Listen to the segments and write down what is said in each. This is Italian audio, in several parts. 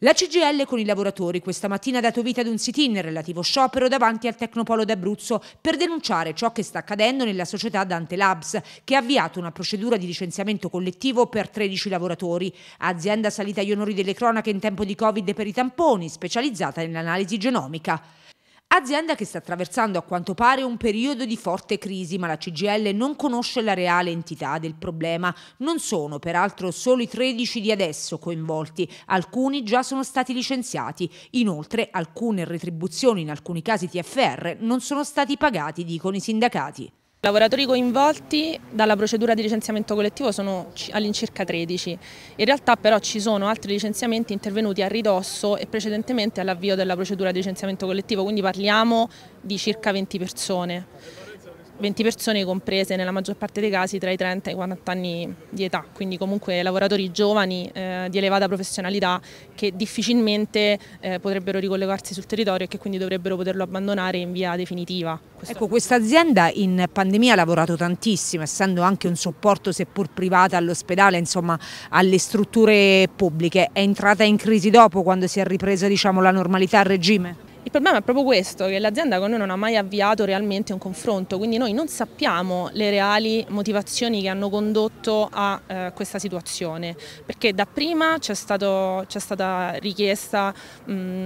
La CGL con i lavoratori questa mattina ha dato vita ad un sit-in relativo sciopero davanti al Tecnopolo d'Abruzzo per denunciare ciò che sta accadendo nella società Dante Labs, che ha avviato una procedura di licenziamento collettivo per 13 lavoratori. Azienda salita agli onori delle cronache in tempo di Covid per i tamponi, specializzata nell'analisi genomica azienda che sta attraversando a quanto pare un periodo di forte crisi, ma la CGL non conosce la reale entità del problema. Non sono peraltro solo i 13 di adesso coinvolti, alcuni già sono stati licenziati. Inoltre alcune retribuzioni, in alcuni casi TFR, non sono stati pagati, dicono i sindacati. I lavoratori coinvolti dalla procedura di licenziamento collettivo sono all'incirca 13, in realtà però ci sono altri licenziamenti intervenuti a ridosso e precedentemente all'avvio della procedura di licenziamento collettivo, quindi parliamo di circa 20 persone. 20 persone comprese nella maggior parte dei casi tra i 30 e i 40 anni di età, quindi comunque lavoratori giovani eh, di elevata professionalità che difficilmente eh, potrebbero ricollegarsi sul territorio e che quindi dovrebbero poterlo abbandonare in via definitiva. Questo ecco, questa azienda in pandemia ha lavorato tantissimo, essendo anche un supporto seppur privato all'ospedale, insomma alle strutture pubbliche. È entrata in crisi dopo quando si è ripresa diciamo, la normalità al regime? Il problema è proprio questo, che l'azienda con noi non ha mai avviato realmente un confronto, quindi noi non sappiamo le reali motivazioni che hanno condotto a eh, questa situazione, perché dapprima c'è, stata richiesta mh,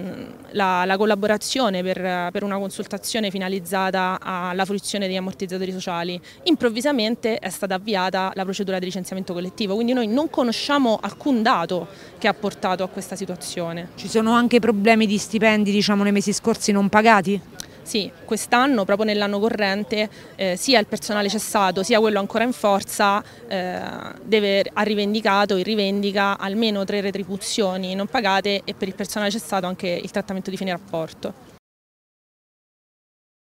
la, la, collaborazione per, per, una consultazione finalizzata alla fruizione degli ammortizzatori sociali, improvvisamente è stata avviata la procedura di licenziamento collettivo, quindi noi non conosciamo alcun dato che ha portato a questa situazione. Ci sono anche problemi di stipendi diciamo, nei mesi mesi scorsi non pagati? Sì, quest'anno, proprio nell'anno corrente, eh, sia il personale cessato sia quello ancora in forza eh, deve, ha rivendicato e rivendica almeno tre retribuzioni non pagate e per il personale cessato anche il trattamento di fine rapporto.